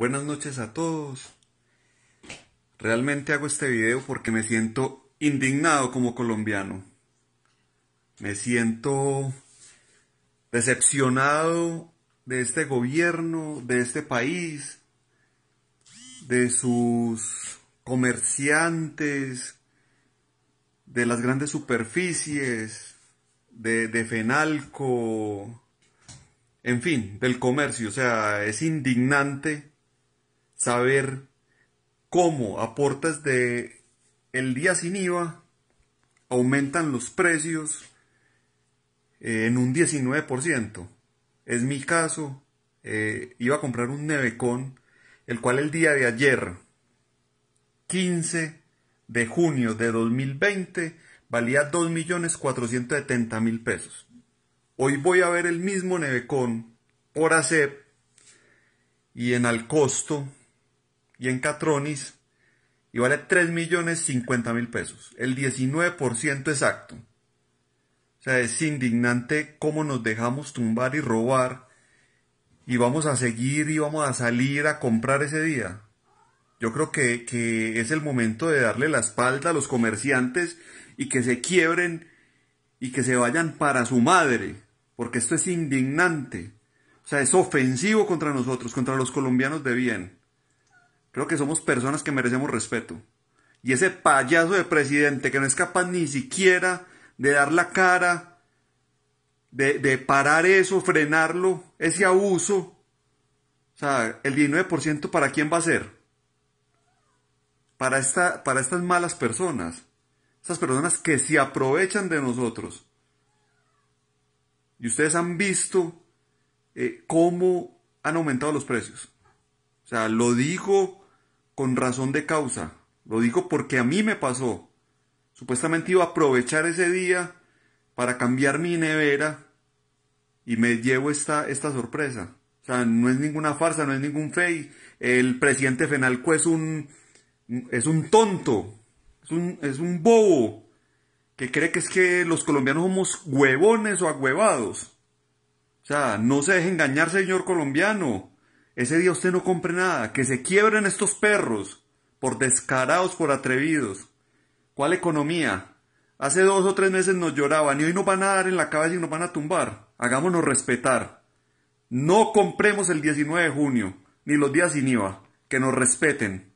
Buenas noches a todos. Realmente hago este video porque me siento indignado como colombiano. Me siento decepcionado de este gobierno, de este país, de sus comerciantes, de las grandes superficies, de, Fenalco, en fin, del comercio. O sea, es indignante saber cómo aportes de el día sin IVA aumentan los precios eh, en un 19%. Es mi caso, eh, iba a comprar un Nevecon, el cual el día de ayer, 15 de junio de 2020, valía 2.470.000 pesos. Hoy voy a ver el mismo Nevecon por hacer y en al costo y en Catronis y vale 3 millones 50 mil pesos, el 19% exacto. O sea, es indignante cómo nos dejamos tumbar y robar y vamos a seguir y vamos a salir a comprar ese día. Yo creo que, que es el momento de darle la espalda a los comerciantes y que se quiebren y que se vayan para su madre, porque esto es indignante. O sea, es ofensivo contra nosotros, contra los colombianos de bien. Creo que somos personas que merecemos respeto. Y ese payaso de presidente que no es capaz ni siquiera de dar la cara, de, parar eso, frenarlo, ese abuso. O sea, el 19% para quién va a ser? Para, esta, para estas malas personas. Estas personas que se aprovechan de nosotros. Y ustedes han visto eh, cómo han aumentado los precios. O sea, lo dijo con razón de causa. Lo digo porque a mí me pasó. Supuestamente iba a aprovechar ese día para cambiar mi nevera y me llevo esta, esta sorpresa. O sea, no es ninguna farsa, no es ningún fake. El presidente Fenalco es un, es un tonto, es un, es un bobo que cree que es que los colombianos somos huevones o agüevados. O sea, no se deje engañar, señor colombiano. Ese día usted no compre nada. Que se quiebren estos perros. Por descarados, por atrevidos. ¿Cuál economía? Hace dos o tres meses nos lloraban y hoy nos van a dar en la cabeza y nos van a tumbar. Hagámonos respetar. No compremos el 19 de junio, ni los días sin IVA. Que nos respeten.